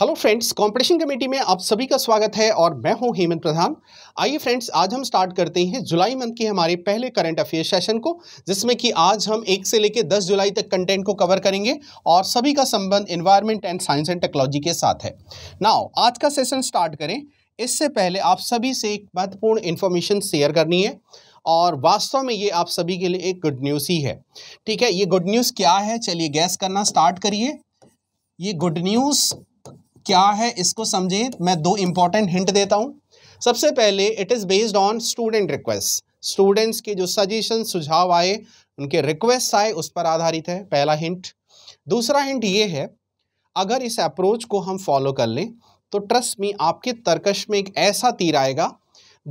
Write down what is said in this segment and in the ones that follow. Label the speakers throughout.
Speaker 1: hello friends competition committee में आप सभी का स्वागत है और मैं हूं हेमंत प्रधान आइए फ्रेंड्स आज हम स्टार्ट करते हैं जुलाई मंथ के हमारे पहले करंट अफेयर सेशन को जिसमें कि आज हम एक से लेकर दस जुलाई तक कंटेंट को कवर करेंगे और सभी का संबंध environment and science and technology के साथ है नाउ आज का सेशन स्टार्ट करें इससे पहले आप सभी से एक महत्वपूर्ण इन्फॉर्मेशन शेयर करनी है और वास्तव में ये आप सभी के लिए एक गुड न्यूज़ ही है ठीक है ये गुड न्यूज़ क्या है चलिए गैस करना स्टार्ट करिए ये गुड न्यूज़ क्या है इसको समझें मैं दो इंपॉर्टेंट हिंट देता हूं सबसे पहले it is based on student request students के जो सजेशन सुझाव आए उनके रिक्वेस्ट आए उस पर आधारित है पहला हिंट दूसरा हिंट ये है अगर इस अप्रोच को हम फॉलो कर लें तो ट्रस्ट मी आपके तर्कश में एक ऐसा तीर आएगा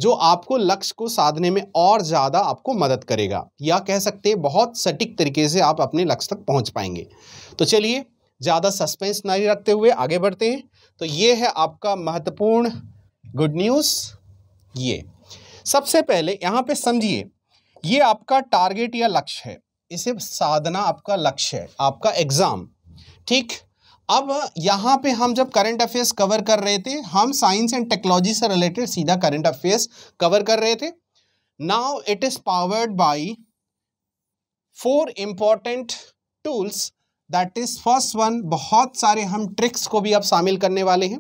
Speaker 1: जो आपको लक्ष्य को साधने में और ज़्यादा आपको मदद करेगा या कह सकते हैं बहुत सटीक तरीके से आप अपने लक्ष्य तक पहुंच पाएंगे तो चलिए ज़्यादा सस्पेंस नहीं रखते हुए आगे बढ़ते हैं तो ये है आपका महत्वपूर्ण गुड न्यूज़ ये सबसे पहले यहाँ पे समझिए ये आपका टारगेट या लक्ष्य है इसे साधना आपका लक्ष्य है आपका एग्ज़ाम ठीक अब यहाँ पे हम जब करंट अफेयर्स कवर कर रहे थे हम साइंस एंड टेक्नोलॉजी से रिलेटेड सीधा करंट अफेयर्स कवर कर रहे थे now it is powered by four important tools that is first one बहुत सारे हम ट्रिक्स को भी अब शामिल करने वाले हैं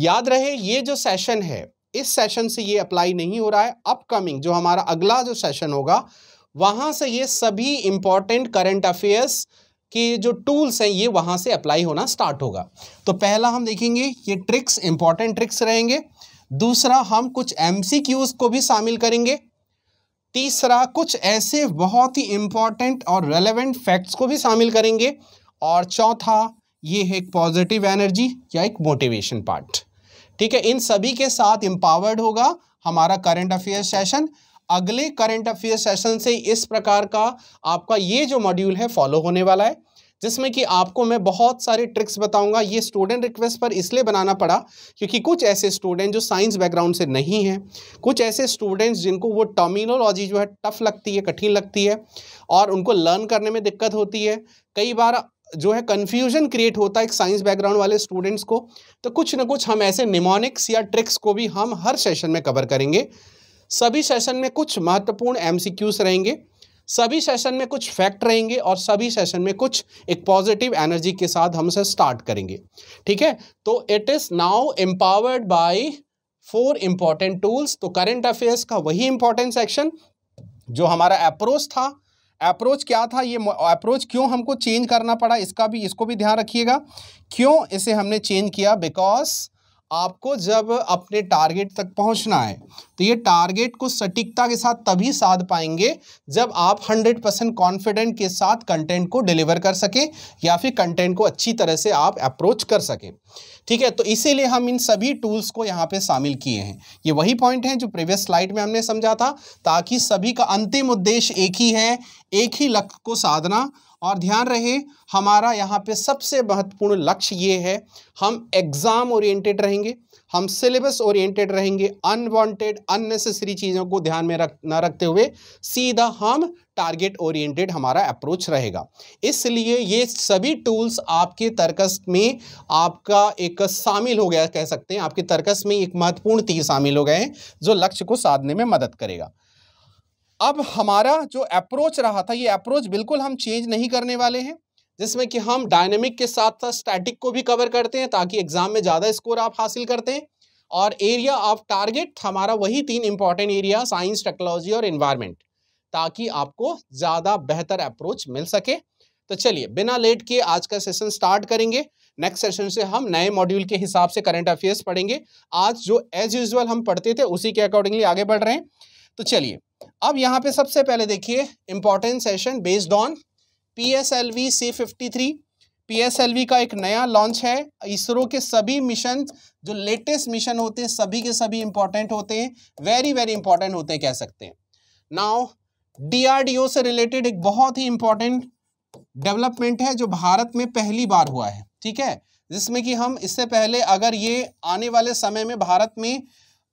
Speaker 1: याद रहे ये जो सेशन है इस सेशन से ये अप्लाई नहीं हो रहा है अपकमिंग जो हमारा अगला जो सेशन होगा वहाँ से ये सभी इम्पॉर्टेंट करंट अफेयर्स के जो टूल्स हैं ये वहाँ से अप्लाई होना स्टार्ट होगा तो पहला हम देखेंगे ये ट्रिक्स इंपॉर्टेंट ट्रिक्स रहेंगे दूसरा हम कुछ एम को भी शामिल करेंगे तीसरा कुछ ऐसे बहुत ही इम्पॉर्टेंट और रेलेवेंट फैक्ट्स को भी शामिल करेंगे और चौथा ये है एक पॉजिटिव एनर्जी या एक मोटिवेशन पार्ट ठीक है इन सभी के साथ एम्पावर्ड होगा हमारा करंट अफेयर सेशन अगले करंट अफेयर सेशन से इस प्रकार का आपका ये जो मॉड्यूल है फॉलो होने वाला है जिसमें कि आपको मैं बहुत सारे ट्रिक्स बताऊंगा ये स्टूडेंट रिक्वेस्ट पर इसलिए बनाना पड़ा क्योंकि कुछ ऐसे स्टूडेंट जो साइंस बैकग्राउंड से नहीं हैं कुछ ऐसे स्टूडेंट्स जिनको वो टर्मिनोलॉजी जो है टफ लगती है कठिन लगती है और उनको लर्न करने में दिक्कत होती है कई बार जो है कन्फ्यूजन क्रिएट होता है एक साइंस बैकग्राउंड वाले स्टूडेंट्स को तो कुछ ना कुछ हम ऐसे निमोनिक्स या ट्रिक्स को भी हम हर सेशन में कवर करेंगे सभी सेशन में कुछ महत्वपूर्ण एमसीक्यूज रहेंगे सभी सेशन में कुछ फैक्ट रहेंगे और सभी सेशन में कुछ एक पॉजिटिव एनर्जी के साथ हम इसे स्टार्ट करेंगे ठीक है तो it is now empowered by four important tools तो करंट अफेयर्स का वही इंपॉर्टेंट सेक्शन जो हमारा अप्रोच था अप्रोच क्या था ये अप्रोच क्यों हमको चेंज करना पड़ा इसका भी इसको भी ध्यान रखिएगा क्यों इसे हमने चेंज किया बिकॉज आपको जब अपने टारगेट तक पहुंचना है तो ये टारगेट को सटीकता के साथ तभी साध पाएंगे जब आप 100 परसेंट कॉन्फिडेंट के साथ कंटेंट को डिलीवर कर सकें या फिर कंटेंट को अच्छी तरह से आप अप्रोच कर सकें ठीक है तो इसीलिए हम इन सभी टूल्स को यहाँ पे शामिल किए हैं ये वही पॉइंट हैं जो प्रीवियस स्लाइड में हमने समझा था ताकि सभी का अंतिम उद्देश्य एक ही है एक ही लक्ष्य को साधना और ध्यान रहे हमारा यहाँ पे सबसे महत्वपूर्ण लक्ष्य ये है हम एग्ज़ाम ओरिएंटेड रहेंगे हम सिलेबस ओरिएंटेड रहेंगे अनवांटेड अननेसेसरी चीज़ों को ध्यान में रख ना रखते हुए सीधा हम टारगेट ओरिएंटेड हमारा अप्रोच रहेगा इसलिए ये सभी टूल्स आपके तर्कस में आपका एक शामिल हो गया कह सकते हैं आपके तर्कस में एक महत्वपूर्ण तीर शामिल हो गए हैं जो लक्ष्य को साधने में मदद करेगा अब हमारा जो अप्रोच रहा था ये अप्रोच बिल्कुल हम चेंज नहीं करने वाले हैं जिसमें कि हम डायनेमिक के साथ साथ स्टैटिक को भी कवर करते हैं ताकि एग्जाम में ज़्यादा स्कोर आप हासिल करते हैं और एरिया ऑफ टारगेट हमारा वही तीन इंपॉर्टेंट एरिया साइंस टेक्नोलॉजी और इन्वायरमेंट ताकि आपको ज़्यादा बेहतर अप्रोच मिल सके तो चलिए बिना लेट किए आज का सेशन स्टार्ट करेंगे नेक्स्ट सेशन से हम नए मॉड्यूल के हिसाब से करंट अफेयर्स पढ़ेंगे आज जो एज यूजल हम पढ़ते थे उसी के अकॉर्डिंगली आगे बढ़ रहे हैं तो चलिए अब यहाँ पे सबसे पहले देखिए important session based on P S L V C fifty three P S L V का एक नया लॉन्च है इसरो के सभी मिशन जो लेटेस्ट मिशन होते हैं सभी के सभी इंपॉर्टेंट होते हैं वेरी वेरी इंपॉर्टेंट होते हैं कह सकते हैं नाउ डीआरडीओ से रिलेटेड एक बहुत ही इंपॉर्टेंट डेवलपमेंट है जो भारत में पहली बार हुआ है ठीक है जिसमें कि हम इससे पहले अगर ये आने वाले समय में भारत में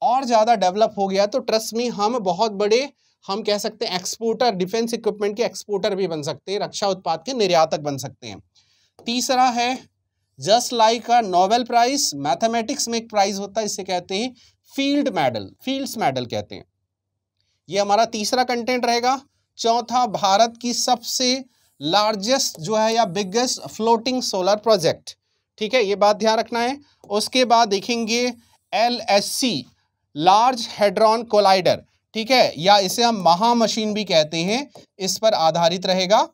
Speaker 1: और ज़्यादा डेवलप हो गया तो ट्रस्ट में हम बहुत बड़े हम कह सकते हैं एक्सपोर्टर डिफेंस इक्विपमेंट के एक्सपोर्टर भी बन सकते हैं रक्षा उत्पाद के निर्यातक बन सकते हैं तीसरा है just like a Nobel prize mathematics में एक प्राइज होता है इसे कहते हैं फील्ड मेडल फील्ड्स मेडल कहते हैं ये हमारा तीसरा कंटेंट रहेगा चौथा भारत की सबसे लार्जेस्ट जो है या बिगेस्ट फ्लोटिंग सोलर प्रोजेक्ट ठीक है ये बात ध्यान रखना है उसके बाद देखेंगे L S C large hadron collider ठीक है या इसे हम महामशीन भी कहते हैं इस पर आधारित रहेगा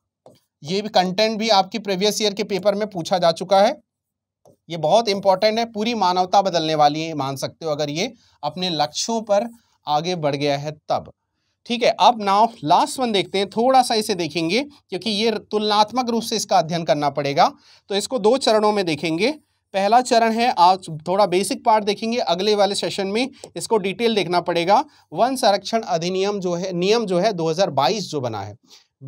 Speaker 1: ये भी कंटेंट भी आपकी प्रीवियस ईयर के पेपर में पूछा जा चुका है ये बहुत इंपॉर्टेंट है पूरी मानवता बदलने वाली है मान सकते हो अगर ये अपने लक्ष्यों पर आगे बढ़ गया है तब ठीक है अब नाउ लास्ट वन देखते हैं थोड़ा सा इसे देखेंगे क्योंकि ये तुलनात्मक रूप से इसका अध्ययन करना पड़ेगा तो इसको दो चरणों में देखेंगे पहला चरण है आज थोड़ा बेसिक पार्ट देखेंगे अगले वाले सेशन में इसको डिटेल देखना पड़ेगा वन संरक्षण अधिनियम जो है नियम जो है 2022 जो बना है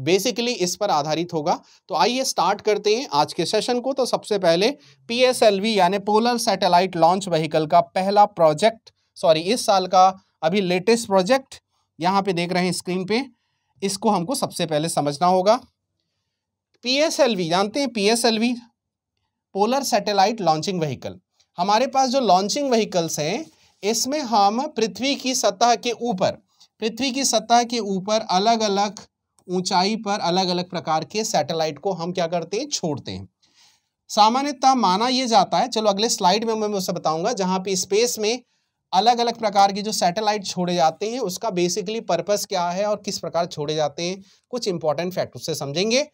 Speaker 1: बेसिकली इस पर आधारित होगा तो आइए स्टार्ट करते हैं आज के सेशन को तो सबसे पहले पीएसएलवी यानी पोलर सैटेलाइट लॉन्च व्हीकल का पहला प्रोजेक्ट सॉरी इस साल का अभी लेटेस्ट प्रोजेक्ट यहाँ पे देख रहे हैं स्क्रीन पे इसको हमको सबसे पहले समझना होगा पीएसएलवी जानते हैं P polar satellite launching vehicle हमारे पास जो लॉन्चिंग व्हीकल्स हैं इसमें हम पृथ्वी की सतह के ऊपर पृथ्वी की सतह के ऊपर अलग अलग ऊंचाई पर अलग अलग प्रकार के सैटेलाइट को हम क्या करते हैं छोड़ते हैं सामान्यतः माना यह जाता है चलो अगले स्लाइड में मैं उसे बताऊंगा जहां पे स्पेस में अलग अलग प्रकार के जो सैटेलाइट छोड़े जाते हैं उसका बेसिकली पर्पस क्या है और किस प्रकार छोड़े जाते हैं कुछ इंपॉर्टेंट फैक्ट उससे समझेंगे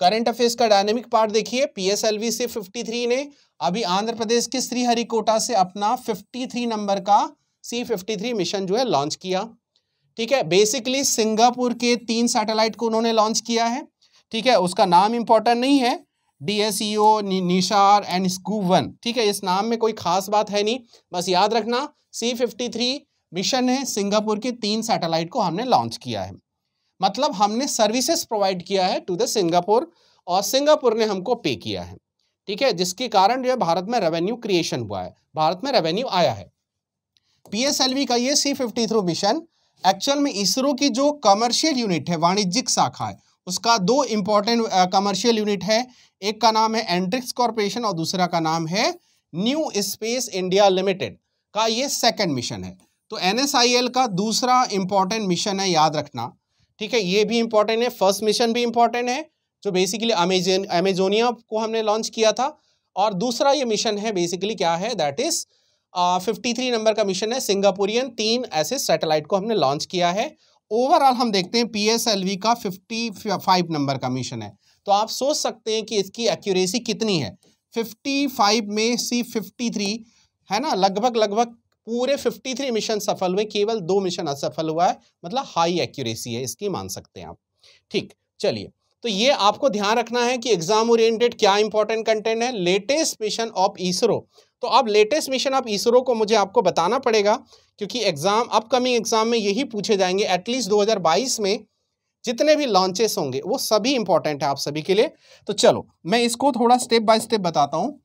Speaker 1: करंट अफेयर्स का डायनेमिक पार्ट देखिए पीएसएलवी से 53 ने अभी आंध्र प्रदेश के श्रीहरिकोटा से अपना 53 नंबर का सी 53 मिशन जो है लॉन्च किया ठीक है बेसिकली सिंगापुर के तीन सैटेलाइट को उन्होंने लॉन्च किया है ठीक है उसका नाम इंपॉर्टेंट नहीं है डी एस ई ओ निशार एंड स्कू वन ठीक है इस नाम में कोई खास बात है नहीं बस याद रखना सी फिफ्टी थ्री मिशन है सिंगापुर के तीन सैटेलाइट को हमने लॉन्च किया है मतलब हमने सर्विसेज प्रोवाइड किया है टू द सिंगापुर और सिंगापुर ने हमको पे किया है ठीक है जिसके कारण जो है भारत में रेवेन्यू क्रिएशन हुआ है भारत में रेवेन्यू आया है पीएसएलवी का ये C fifty three mission actual में इसरो की जो कमर्शियल यूनिट है वाणिज्यिक शाखा है उसका दो इंपॉर्टेंट कमर्शियल यूनिट है एक का नाम है एंट्रिक्स कॉरपोरेशन और दूसरा का नाम है न्यू स्पेस इंडिया लिमिटेड का ये सेकेंड मिशन है तो एन का दूसरा इंपॉर्टेंट मिशन है याद रखना ठीक है ये भी इंपॉर्टेंट है फर्स्ट मिशन भी इंपॉर्टेंट है जो बेसिकली अमेजन अमेजोनिया को हमने लॉन्च किया था और दूसरा ये मिशन है बेसिकली क्या है that is fifty three number का मिशन है सिंगापुरियन तीन ऐसे सैटेलाइट को हमने लॉन्च किया है ओवरऑल हम देखते हैं पीएसएलवी का फिफ्टी फाइव नंबर का मिशन है तो आप सोच सकते हैं कि इसकी एक्यूरेसी कितनी है फिफ्टी फाइव में सी फिफ्टी थ्री है ना लगभग लगभग पूरे 53 मिशन सफल हुए केवल दो मिशन असफल हुआ है मतलब हाई एक्यूरेसी है इसकी मान सकते हैं आप ठीक चलिए तो ये आपको ध्यान रखना है कि एग्जाम ओरिएंटेड क्या इंपॉर्टेंट कंटेंट है लेटेस्ट मिशन ऑफ इसरो तो अब लेटेस्ट मिशन ऑफ इसरो को मुझे आपको बताना पड़ेगा क्योंकि एग्जाम अपकमिंग एग्जाम में यही पूछे जाएंगे एटलीस्ट दो में जितने भी लॉन्चेस होंगे वो सभी इंपॉर्टेंट है आप सभी के लिए तो चलो मैं इसको थोड़ा स्टेप बाय स्टेप बताता हूँ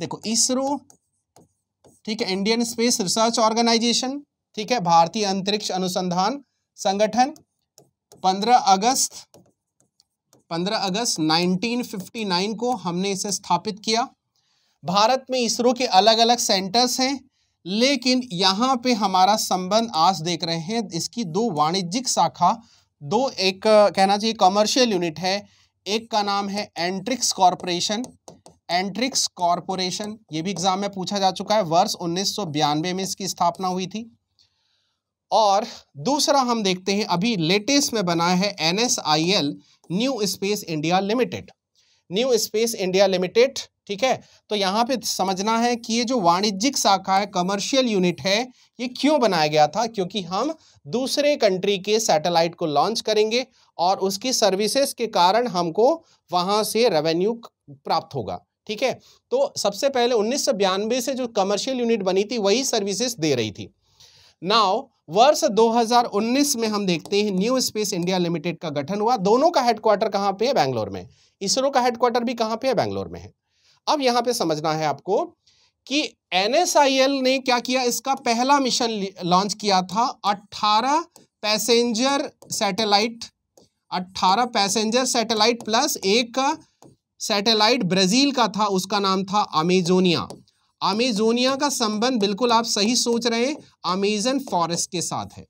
Speaker 1: देखो इसरो ठीक है इंडियन स्पेस रिसर्च ऑर्गेनाइजेशन ठीक है भारतीय अंतरिक्ष अनुसंधान संगठन 15 अगस्त 15 अगस्त 1959 को हमने इसे स्थापित किया भारत में इसरो के अलग अलग सेंटर्स हैं लेकिन यहाँ पे हमारा संबंध आज देख रहे हैं इसकी दो वाणिज्यिक शाखा दो एक कहना चाहिए कमर्शियल यूनिट है एक का नाम है एंट्रिक्स कॉरपोरेशन एंट्रिक्स कॉरपोरेशन ये भी एग्जाम में पूछा जा चुका है वर्ष उन्नीस में इसकी स्थापना हुई थी और दूसरा हम देखते हैं अभी लेटेस्ट में बना है N new space India limited new space India limited ठीक है तो यहाँ पे समझना है कि ये जो वाणिज्यिक शाखा है कमर्शियल यूनिट है ये क्यों बनाया गया था क्योंकि हम दूसरे कंट्री के सैटेलाइट को लॉन्च करेंगे और उसकी सर्विसेज के कारण हमको वहाँ से रेवेन्यू प्राप्त होगा ठीक है तो सबसे पहले उन्नीस से जो कमर्शियल यूनिट बनी थी वही सर्विसेज दे रही थी नाउ वर्ष 2019 में हम देखते हैं न्यू स्पेस इंडिया लिमिटेड का गठन हुआ दोनों का हेडक्वार्टर कहाँ पे है बैंगलोर में इसरो का हेडक्वार्टर भी कहाँ पे है बैंगलोर में है अब यहाँ पे समझना है आपको कि एनएसआईएल ने क्या किया इसका पहला मिशन लॉन्च किया था 18 passenger satellite 18 passenger satellite plus एक सैटेलाइट ब्राज़ील का था उसका नाम था अमेजोनिया अमेजोनिया का संबंध बिल्कुल आप सही सोच रहे हैं अमेजन फॉरेस्ट के साथ है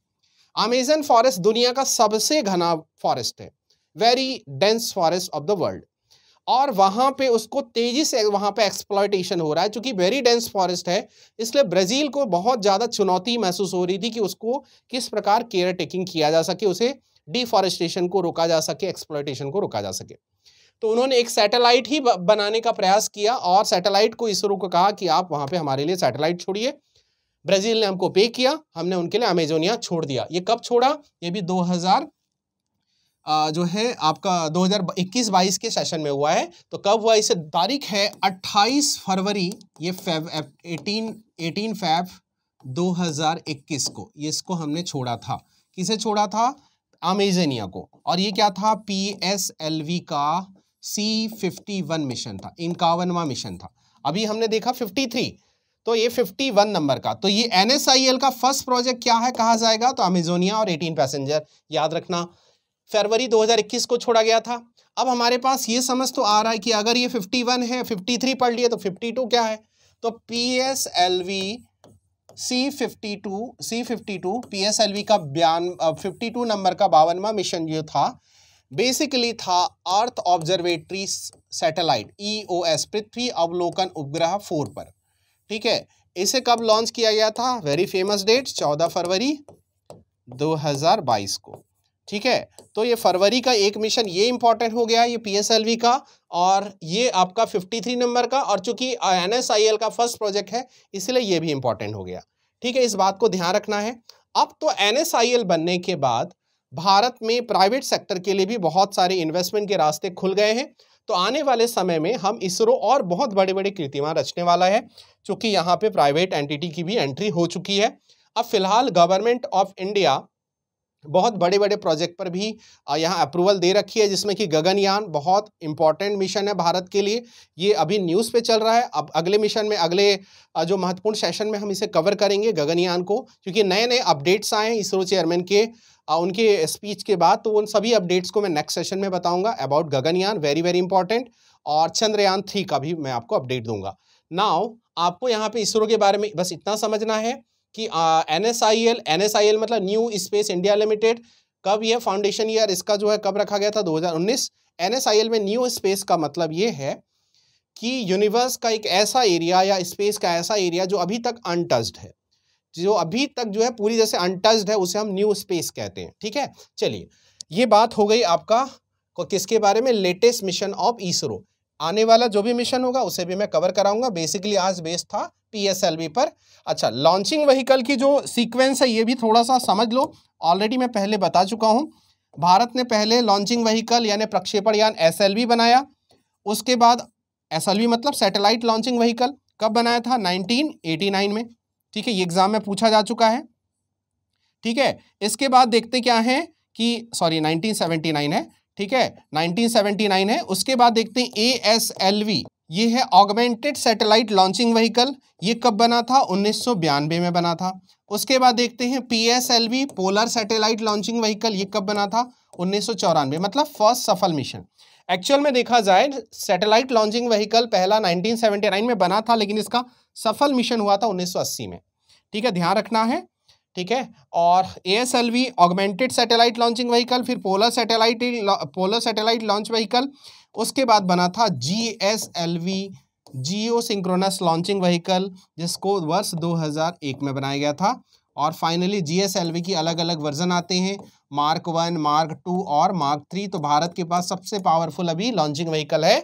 Speaker 1: अमेजन फॉरेस्ट दुनिया का सबसे घना फॉरेस्ट है very dense forest of the world और वहाँ पे उसको तेज़ी से वहाँ पे एक्सप्लॉयटेशन हो रहा है क्योंकि वेरी डेंस फॉरेस्ट है इसलिए ब्राज़ील को बहुत ज़्यादा चुनौती महसूस हो रही थी कि उसको किस प्रकार केयर टेकिंग किया जा सके उसे डिफॉरेस्टेशन को रोका जा सके एक्सप्लॉयटेशन को रोका जा सके तो उन्होंने एक सैटेलाइट ही बनाने का प्रयास किया और सैटेलाइट को इसरो को कहा कि आप वहां पर हमारे लिए सैटेलाइट छोड़िए ब्राज़ील ने हमको पे किया हमने उनके लिए अमेजोनिया छोड़ दिया ये कब छोड़ा ये भी 2000 जो है आपका 2021-22 के सेशन में हुआ है तो कब हुआ इसे तारीख है 28 फरवरी ये फेब एटीन एटीन फेब दो को ये इसको हमने छोड़ा था किसे छोड़ा था अमेजोनिया को और ये क्या था पी एस एल वी का सी फिफ्टी वन मिशन था इक्यावनवा मिशन था अभी हमने देखा फिफ्टी थ्री तो ये फिफ्टी वन नंबर का तो ये एन का फर्स्ट प्रोजेक्ट क्या है कहा जाएगा तो अमेजोनिया और एटीन पैसेंजर याद रखना फरवरी 2021 को छोड़ा गया था अब हमारे पास ये समझ तो आ रहा है कि अगर ये 51 है 53 पढ़ लिए तो 52 क्या है तो P S L V C fifty two C fifty two P S L V का बयान फिफ्टी टू नंबर का बावनवा मिशन जो था बेसिकली था अर्थ ऑब्जर्वेटरी सैटेलाइट एस पृथ्वी अवलोकन उपग्रह फोर पर ठीक है इसे कब लॉन्च किया गया था वेरी फेमस डेट चौदह फरवरी 2022 को ठीक है तो ये फरवरी का एक मिशन ये इंपॉर्टेंट हो गया ये पीएसएलवी का और ये आपका 53 नंबर का और चूंकि एनएसआईएल का फर्स्ट प्रोजेक्ट है इसलिए ये भी इंपॉर्टेंट हो गया ठीक है इस बात को ध्यान रखना है अब तो एनएसआईएल बनने के बाद भारत में प्राइवेट सेक्टर के लिए भी बहुत सारे इन्वेस्टमेंट के रास्ते खुल गए हैं तो आने वाले समय में हम इसरो और बहुत बड़े बड़े कृतिमा रचने वाला है चूंकि यहाँ पे प्राइवेट एंटिटी की भी एंट्री हो चुकी है अब फिलहाल गवर्नमेंट ऑफ इंडिया बहुत बड़े बड़े प्रोजेक्ट पर भी यहाँ अप्रूवल दे रखी है जिसमें कि गगनयान बहुत इंपॉर्टेंट मिशन है भारत के लिए ये अभी न्यूज़ पे चल रहा है अब अगले मिशन में अगले जो महत्वपूर्ण सेशन में हम इसे कवर करेंगे गगनयान को क्योंकि नए नए अपडेट्स आए हैं इसरो चेयरमैन के उनके स्पीच के बाद तो उन सभी अपडेट्स को मैं नेक्स्ट सेशन में बताऊंगा about Gaganyaan very very important और चंद्रयान थ्री का भी मैं आपको अपडेट दूंगा नाउ आपको यहाँ पे इसरो के बारे में बस इतना समझना है कि N S I L N S I L मतलब न्यू स्पेस इंडिया लिमिटेड कब यह फाउंडेशन ईयर इसका जो है कब रखा गया था दो हजार उन्नीस एन एस आई एल में न्यू स्पेस का मतलब ये है कि यूनिवर्स का एक ऐसा एरिया या स्पेस का ऐसा एरिया जो अभी तक अनटच्ड है जो अभी तक जो है पूरी जैसे अनटच्ड है उसे हम न्यू स्पेस कहते हैं ठीक है चलिए ये बात हो गई आपका किसके बारे में लेटेस्ट मिशन ऑफ इसरो आने वाला जो भी मिशन होगा उसे भी मैं कवर कराऊंगा बेसिकली आज बेस था पीएसएलवी पर अच्छा लॉन्चिंग व्हीकल की जो सीक्वेंस है ये भी थोड़ा सा समझ लो ऑलरेडी मैं पहले बता चुका हूँ भारत ने पहले लॉन्चिंग व्हीकल यानी प्रक्षेपण यान एस बनाया उसके बाद एस मतलब सेटेलाइट लॉन्चिंग व्हीकल कब बनाया था नाइनटीन में ठीक है ये एग्जाम में पूछा जा चुका है ठीक है इसके बाद देखते क्या है कि सॉरी 1979 है ठीक है 1979 है उसके बाद देखते हैं ए ये है ऑगमेंटेड सैटेलाइट लॉन्चिंग व्हीकल ये कब बना था उन्नीस में बना था उसके बाद देखते हैं P polar satellite launching vehicle ये कब बना था उन्नीस मतलब फर्स्ट सफल मिशन एक्चुअल में देखा जाए सैटेलाइट लॉन्चिंग व्हीकल पहला 1979 में बना था लेकिन इसका सफल मिशन हुआ था 1980 में ठीक है ध्यान रखना है ठीक है और A S L V augmented satellite launching vehicle फिर polar satellite polar satellite launch vehicle उसके बाद बना था G S L V geosynchronous launching vehicle जिसको वर्ष 2001 में बनाया गया था और finally G S L V की अलग अलग वर्जन आते हैं मार्क वन मार्क टू और मार्क थ्री तो भारत के पास सबसे पावरफुल अभी लॉन्चिंग व्हीकल है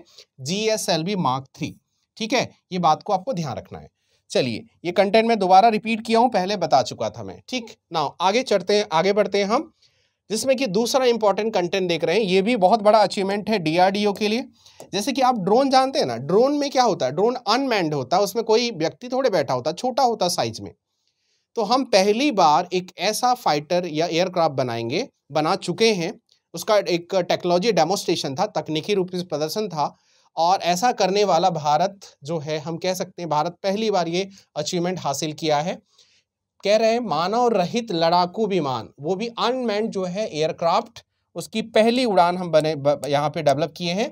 Speaker 1: G S L V mark three ठीक है ये बात को आपको ध्यान रखना है चलिए ये कंटेंट मैं दोबारा रिपीट किया हूँ पहले बता चुका था मैं ठीक ना आगे चढ़ते हैं आगे बढ़ते हैं हम जिसमें कि दूसरा इंपॉर्टेंट कंटेंट देख रहे हैं ये भी बहुत बड़ा अचीवमेंट है डीआरडीओ के लिए जैसे कि आप ड्रोन जानते हैं ना ड्रोन में क्या होता है ड्रोन अनमैंड होता है उसमें कोई व्यक्ति थोड़े बैठा होता है छोटा होता साइज में तो हम पहली बार एक ऐसा फाइटर या एयरक्राफ्ट बनाएंगे बना चुके हैं उसका एक टेक्नोलॉजी डेमोस्ट्रेशन था तकनीकी रूप से प्रदर्शन था और ऐसा करने वाला भारत जो है हम कह सकते हैं भारत पहली बार ये अचीवमेंट हासिल किया है कह रहे हैं मानव रहित लड़ाकू विमान वो भी अनमैंड जो है एयरक्राफ्ट उसकी पहली उड़ान हम बने यहाँ पे डेवलप किए हैं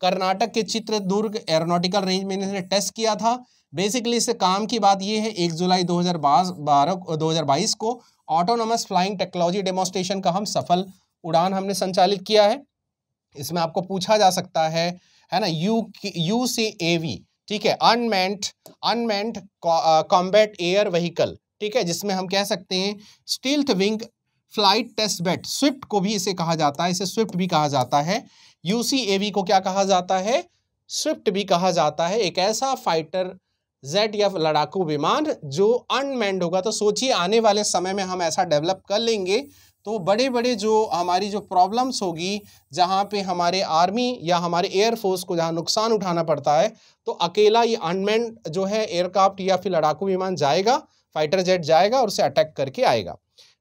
Speaker 1: कर्नाटक के चित्रदुर्ग एरोनोटिकल रेंज में इन्हें टेस्ट किया था बेसिकली इससे काम की बात यह है एक जुलाई दो हज़ार बारह दो हज़ार बाईस को ऑटोनोमस फ्लाइंग टेक्नोलॉजी डेमोस्ट्रेशन का हम सफल उड़ान हमने संचालित किया है इसमें आपको पूछा जा सकता है है ना U U C A V ठीक है unmanned unmanned combat air vehicle ठीक है जिसमें हम कह सकते हैं stealth wing flight test bed swift को भी इसे कहा जाता है इसे स्विफ्ट भी कहा जाता है यू सी ए वी को क्या कहा जाता है स्विफ्ट भी कहा जाता है एक ऐसा फाइटर जेट या लड़ाकू विमान जो अनमेंड होगा तो सोचिए आने वाले समय में हम ऐसा डेवलप कर लेंगे तो बड़े बड़े जो हमारी जो प्रॉब्लम्स होगी जहाँ पे हमारे आर्मी या हमारे एयरफोर्स को जहाँ नुकसान उठाना पड़ता है तो अकेला ये अनमेंड जो है एयरक्राफ्ट या फिर लड़ाकू विमान जाएगा फाइटर जेट जाएगा और उसे अटैक करके आएगा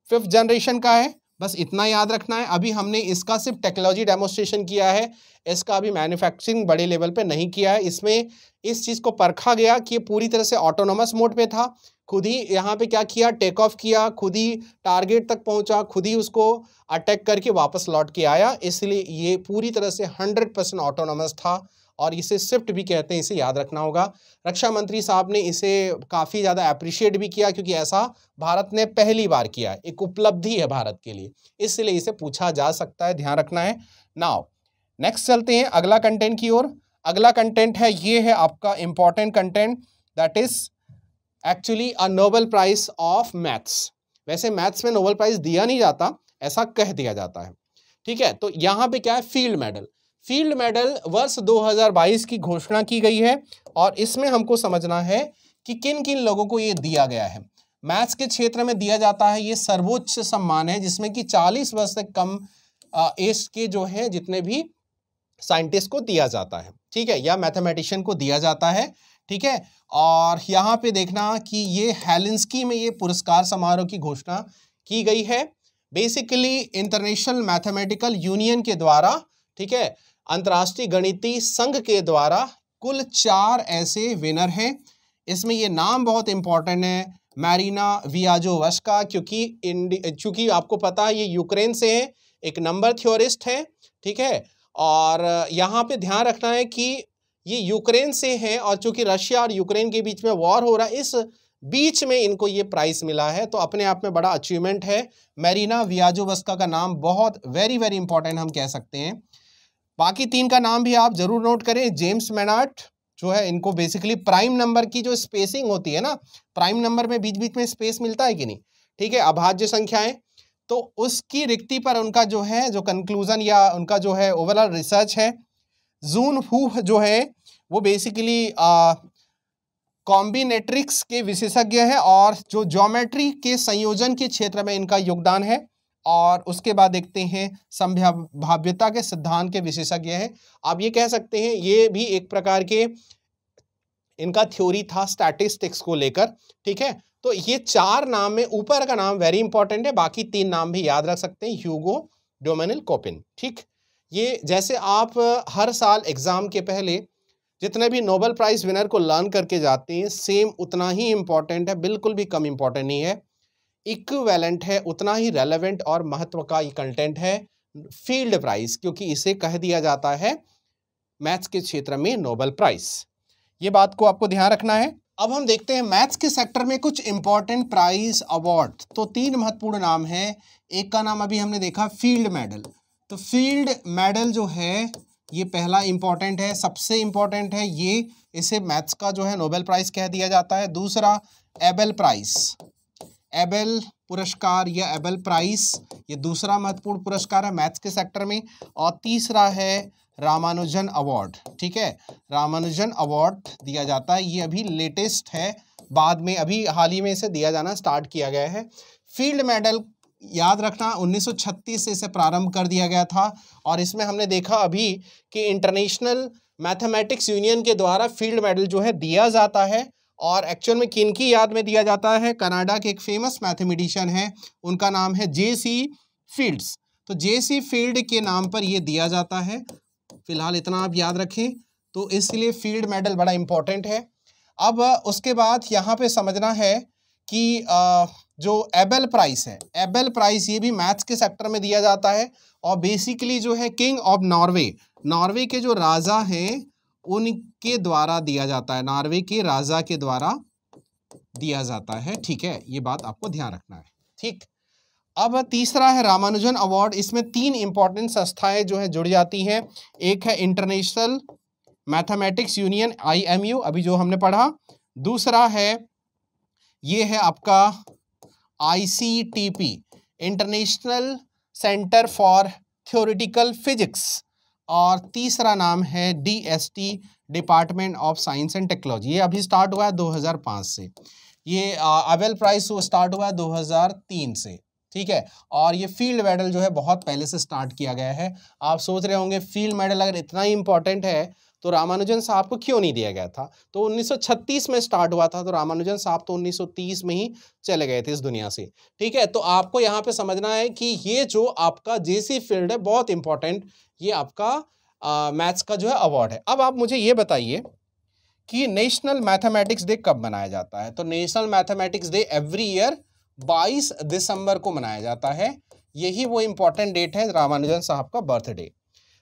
Speaker 1: फिफ्थ जनरेशन का है बस इतना याद रखना है अभी हमने इसका सिर्फ टेक्नोलॉजी डेमोस्ट्रेशन किया है इसका अभी मैन्युफैक्चरिंग बड़े लेवल पे नहीं किया है इसमें इस चीज़ को परखा गया कि ये पूरी तरह से ऑटोनोमस मोड पे था खुद ही यहाँ पे क्या किया टेक ऑफ किया खुद ही टारगेट तक पहुँचा खुद ही उसको अटैक करके वापस लौट के आया इसलिए ये पूरी तरह से हंड्रेड परसेंट ऑटोनोमस था और इसे स्विफ्ट भी कहते हैं इसे याद रखना होगा रक्षा मंत्री साहब ने इसे काफ़ी ज़्यादा अप्रिशिएट भी किया क्योंकि ऐसा भारत ने पहली बार किया एक उपलब्धि है भारत के लिए इसलिए इसे पूछा जा सकता है ध्यान रखना है नाव नेक्स्ट चलते हैं अगला कंटेंट की ओर अगला कंटेंट है ये है आपका important content that is actually a Nobel prize of maths वैसे मैथ्स में नोबल प्राइज दिया नहीं जाता ऐसा कह दिया जाता है ठीक है तो यहाँ पे क्या है फील्ड मेडल फील्ड मेडल वर्ष 2022 की घोषणा की गई है और इसमें हमको समझना है कि किन किन लोगों को ये दिया गया है मैथ्स के क्षेत्र में दिया जाता है ये सर्वोच्च सम्मान है जिसमें कि 40 वर्ष से कम एज के जो है जितने भी साइंटिस्ट को दिया जाता है ठीक है या मैथमेटिशियन को दिया जाता है ठीक है और यहाँ पे देखना कि ये हेलिंसकी में ये पुरस्कार समारोह की घोषणा की गई है बेसिकली इंटरनेशनल मैथमेटिकल यूनियन के द्वारा ठीक है अंतर्राष्ट्रीय गणितीय संघ के द्वारा कुल चार ऐसे विनर हैं इसमें ये नाम बहुत इंपॉर्टेंट है मैरिना वियाजो का क्योंकि इंडी क्योंकि आपको पता है ये यूक्रेन से है एक नंबर थ्योरिस्ट है ठीक है और यहाँ पे ध्यान रखना है कि ये यूक्रेन से है और चूंकि रशिया और यूक्रेन के बीच में वॉर हो रहा है इस बीच में इनको ये प्राइस मिला है तो अपने आप में बड़ा अचीवमेंट है मैरीना वियाजोवस्का का नाम बहुत वेरी वेरी इंपॉर्टेंट हम कह सकते हैं बाकी तीन का नाम भी आप जरूर नोट करें जेम्स मेनार्ट जो है इनको बेसिकली प्राइम नंबर की जो स्पेसिंग होती है ना प्राइम नंबर में बीच बीच में स्पेस मिलता है कि नहीं ठीक है अभाज्य संख्याएं तो उसकी रिक्ति पर उनका जो है जो कंक्लूज़न या उनका जो है ओवरऑल रिसर्च है जून हु जो है वो बेसिकली कॉम्बिनेट्रिक्स के विशेषज्ञ हैं और जो ज्योमेट्री के संयोजन के क्षेत्र में इनका योगदान है और उसके बाद देखते हैं संभाव्यता के सिद्धांत के विशेषज्ञ हैं आप ये कह सकते हैं ये भी एक प्रकार के इनका थ्योरी था स्टैटिस्टिक्स को लेकर ठीक है तो ये चार नाम में ऊपर का नाम वेरी इंपॉर्टेंट है बाकी तीन नाम भी याद रख सकते हैं ह्यूगो डोमेनिल कोपिन ठीक ये जैसे आप हर साल एग्ज़ाम के पहले जितने भी नोबल प्राइज़ विनर को लर्न करके जाते हैं सेम उतना ही इम्पॉर्टेंट है बिल्कुल भी कम इम्पॉर्टेंट नहीं है इक्वेलेंट है उतना ही रेलेवेंट और महत्व का ये कंटेंट है फील्ड प्राइज़ क्योंकि इसे कह दिया जाता है मैथ्स के क्षेत्र में नोबल प्राइज़ ये बात को आपको ध्यान रखना है अब हम देखते हैं मैथ्स के सेक्टर में कुछ इंपॉर्टेंट प्राइज अवार्ड तो तीन महत्वपूर्ण नाम है एक का नाम अभी हमने देखा फील्ड मेडल तो फील्ड मेडल जो है ये पहला इंपॉर्टेंट है सबसे इंपॉर्टेंट है ये इसे मैथ्स का जो है नोबेल प्राइज़ कह दिया जाता है दूसरा एबल प्राइज़ एबल पुरस्कार या एबल प्राइस ये दूसरा महत्वपूर्ण पुरस्कार है मैथ्स के सेक्टर में और तीसरा है रामानुजन अवार्ड ठीक है रामानुजन अवार्ड दिया जाता है ये अभी लेटेस्ट है बाद में अभी हाल ही में इसे दिया जाना स्टार्ट किया गया है फील्ड मेडल याद रखना 1936 से इसे प्रारंभ कर दिया गया था और इसमें हमने देखा अभी कि इंटरनेशनल मैथमेटिक्स यूनियन के द्वारा फील्ड मेडल जो है दिया जाता है और एक्चुअल में किन की याद में दिया जाता है कनाडा के एक फेमस मैथमेटिशियन है उनका नाम है जे सी फील्ड्स तो जे सी फील्ड के नाम पर यह दिया जाता है फिलहाल इतना आप याद रखें तो इसलिए फील्ड मेडल बड़ा इम्पॉर्टेंट है अब उसके बाद यहाँ पे समझना है कि जो एबल प्राइस है एबल प्राइस ये भी मैथ्स के सेक्टर में दिया जाता है और बेसिकली जो है किंग ऑफ नॉर्वे नॉर्वे के जो राजा हैं उनके द्वारा दिया जाता है नॉर्वे के राजा के द्वारा दिया जाता है ठीक है ये बात आपको ध्यान रखना है ठीक अब तीसरा है रामानुजन अवार्ड इसमें तीन इंपॉर्टेंट संस्थाएं जो है जुड़ जाती हैं एक है इंटरनेशनल मैथमेटिक्स यूनियन आईएमयू अभी जो हमने पढ़ा दूसरा है ये है आपका ICTP international centre for theoretical physics और तीसरा नाम है DST department of science and technology ये अभी स्टार्ट हुआ है 2005 से ये अवेल प्राइस स्टार्ट हुआ है तीन से ठीक है और ये फील्ड मेडल जो है बहुत पहले से स्टार्ट किया गया है आप सोच रहे होंगे फील्ड मेडल अगर इतना ही इंपॉर्टेंट है तो रामानुजन साहब को क्यों नहीं दिया गया था तो 1936 में स्टार्ट हुआ था तो रामानुजन साहब तो 1930 में ही चले गए थे इस दुनिया से ठीक है तो आपको यहाँ पे समझना है कि ये जो आपका जेसी फील्ड है बहुत इंपॉर्टेंट ये आपका मैथ्स का जो है अवार्ड है अब आप मुझे ये बताइए कि नेशनल मैथमेटिक्स डे कब मनाया जाता है तो national mathematics day every year 22 दिसंबर को मनाया जाता है यही वो इंपॉर्टेंट डेट है रामानुजन साहब का बर्थडे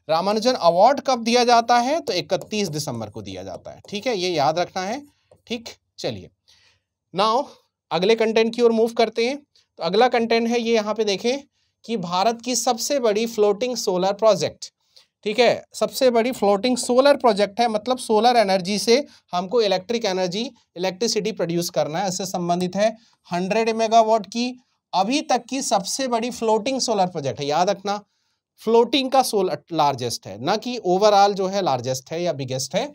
Speaker 1: रामानुजन अवार्ड कब दिया जाता है तो 31 दिसंबर को दिया जाता है ठीक है ये याद रखना है ठीक चलिए नाउ अगले कंटेंट की ओर मूव करते हैं तो अगला कंटेंट है ये यहाँ पे देखें कि भारत की सबसे बड़ी फ्लोटिंग सोलर प्रोजेक्ट ठीक है सबसे बड़ी फ्लोटिंग सोलर प्रोजेक्ट है मतलब सोलर एनर्जी से हमको इलेक्ट्रिक एनर्जी इलेक्ट्रिसिटी प्रोड्यूस करना है इससे संबंधित है हंड्रेड मेगावाट की अभी तक की सबसे बड़ी फ्लोटिंग सोलर प्रोजेक्ट है याद रखना फ्लोटिंग का सोलर लार्जेस्ट है ना कि ओवरऑल जो है लार्जेस्ट है या बिगेस्ट है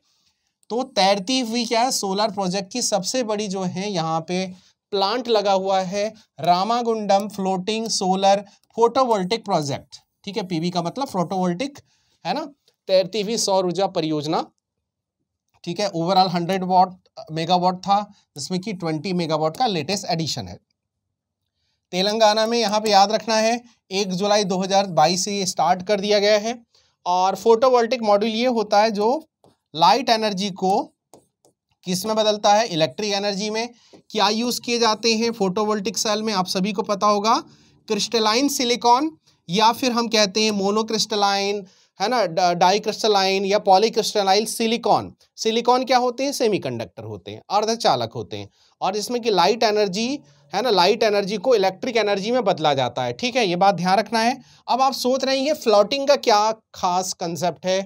Speaker 1: तो तैरती हुई क्या है सोलर प्रोजेक्ट की सबसे बड़ी जो है यहाँ पे प्लांट लगा हुआ है Ramagundam floating solar photovoltaic project ठीक है पीवी का मतलब फोटोवोल्टिक है ना तैरती हुई सौर ऊर्जा परियोजना ठीक है ओवरऑल हंड्रेड वॉट मेगावाट था जिसमें कि ट्वेंटी मेगावाट का लेटेस्ट एडिशन है तेलंगाना में यहाँ पे याद रखना है एक जुलाई 2022 से ये स्टार्ट कर दिया गया है और फोटोवोल्टिक मॉड्यूल ये होता है जो लाइट एनर्जी को किस में बदलता है इलेक्ट्रिक एनर्जी में क्या यूज़ किए जाते हैं फोटोवोल्टिक सेल में आप सभी को पता होगा क्रिस्टलाइन सिलिकॉन या फिर हम कहते हैं मोनोक्रिस्टलाइन है ना डाइक्रिस्टलाइन या पॉलीक्रिस्टलाइन सिलिकॉन सिलिकॉन क्या होते हैं सेमीकंडक्टर होते हैं अर्धचालक होते हैं और जिसमें कि लाइट एनर्जी है ना लाइट एनर्जी को इलेक्ट्रिक एनर्जी में बदला जाता है ठीक है ये बात ध्यान रखना है अब आप सोच रहे हैं फ्लोटिंग का क्या खास कंसेप्ट है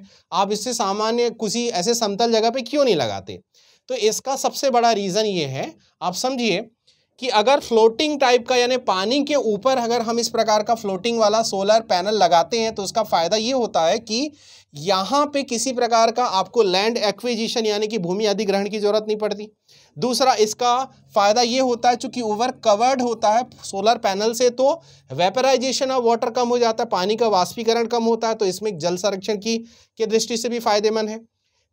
Speaker 1: आप इससे सामान्य किसी ऐसे समतल जगह पे क्यों नहीं लगाते तो इसका सबसे बड़ा रीज़न ये है आप समझिए कि अगर फ्लोटिंग टाइप का यानी पानी के ऊपर अगर हम इस प्रकार का फ्लोटिंग वाला सोलर पैनल लगाते हैं तो उसका फ़ायदा ये होता है कि यहाँ पे किसी प्रकार का आपको लैंड एक्विजिशन यानी कि भूमि अधिग्रहण की ज़रूरत नहीं पड़ती दूसरा इसका फ़ायदा ये होता है चूंकि ओवर कवर्ड होता है सोलर पैनल से तो वेपराइजेशन ऑफ वाटर कम हो जाता है पानी का वाष्पीकरण कम होता है तो इसमें जल संरक्षण की के दृष्टि से भी फायदेमंद है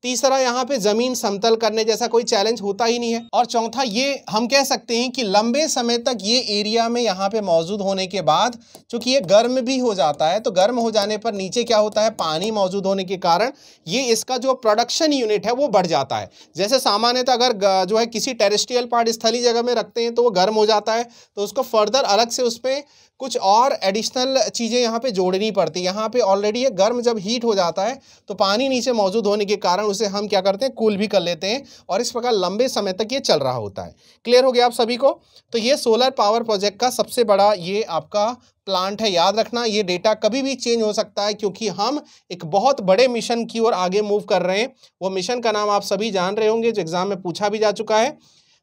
Speaker 1: तीसरा यहाँ पे जमीन समतल करने जैसा कोई चैलेंज होता ही नहीं है और चौथा ये हम कह सकते हैं कि लंबे समय तक ये एरिया में यहाँ पे मौजूद होने के बाद चूंकि ये गर्म भी हो जाता है तो गर्म हो जाने पर नीचे क्या होता है पानी मौजूद होने के कारण ये इसका जो प्रोडक्शन यूनिट है वो बढ़ जाता है जैसे सामान्यतः अगर जो है किसी टेरेस्ट्रियल पार्ट स्थली जगह में रखते हैं तो वो गर्म हो जाता है तो उसको फर्दर अलग से उस पर कुछ और एडिशनल चीज़ें यहाँ पे जोड़नी पड़ती है यहाँ पे ऑलरेडी ये गर्म जब हीट हो जाता है तो पानी नीचे मौजूद होने के कारण उसे हम क्या करते हैं कूल भी कर लेते हैं और इस प्रकार लंबे समय तक ये चल रहा होता है क्लियर हो गया आप सभी को तो ये सोलर पावर प्रोजेक्ट का सबसे बड़ा ये आपका प्लांट है याद रखना ये डेटा कभी भी चेंज हो सकता है क्योंकि हम एक बहुत बड़े मिशन की ओर आगे मूव कर रहे हैं वो मिशन का नाम आप सभी जान रहे होंगे जो एग्ज़ाम में पूछा भी जा चुका है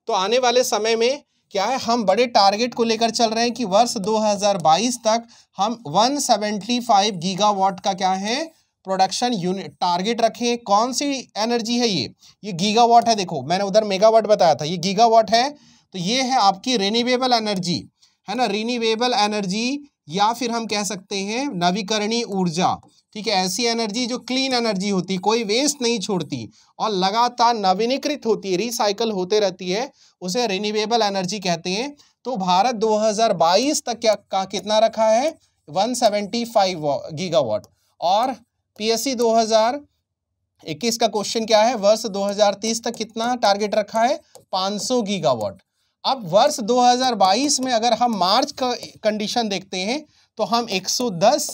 Speaker 1: तो आने वाले समय में क्या है हम बड़े टारगेट को लेकर चल रहे हैं कि वर्ष 2022 तक हम 175 वॉट का क्या है प्रोडक्शन यूनिट टारगेट रखें कौन सी एनर्जी है ये ये गीगावाट है देखो मैंने उधर मेगावाट बताया था ये गीगावाट है तो ये है आपकी रिनीवेबल एनर्जी है ना रिनीवेबल एनर्जी या फिर हम कह सकते हैं नवीकरणीय ऊर्जा ठीक है ऐसी एनर्जी जो क्लीन एनर्जी होती कोई वेस्ट नहीं छोड़ती और लगातार नवीनीकृत होती है रिसाइकल होते रहती है उसे रिन्यूएबल एनर्जी कहते हैं तो भारत 2022 तक क्या का कितना रखा है 175 गीगावाट और पीएससी 2021 का क्वेश्चन क्या है वर्ष 2030 तक कितना टारगेट रखा है 500 गीगावाट अब वर्ष 2022 में अगर हम मार्च का कंडीशन देखते हैं तो हम 110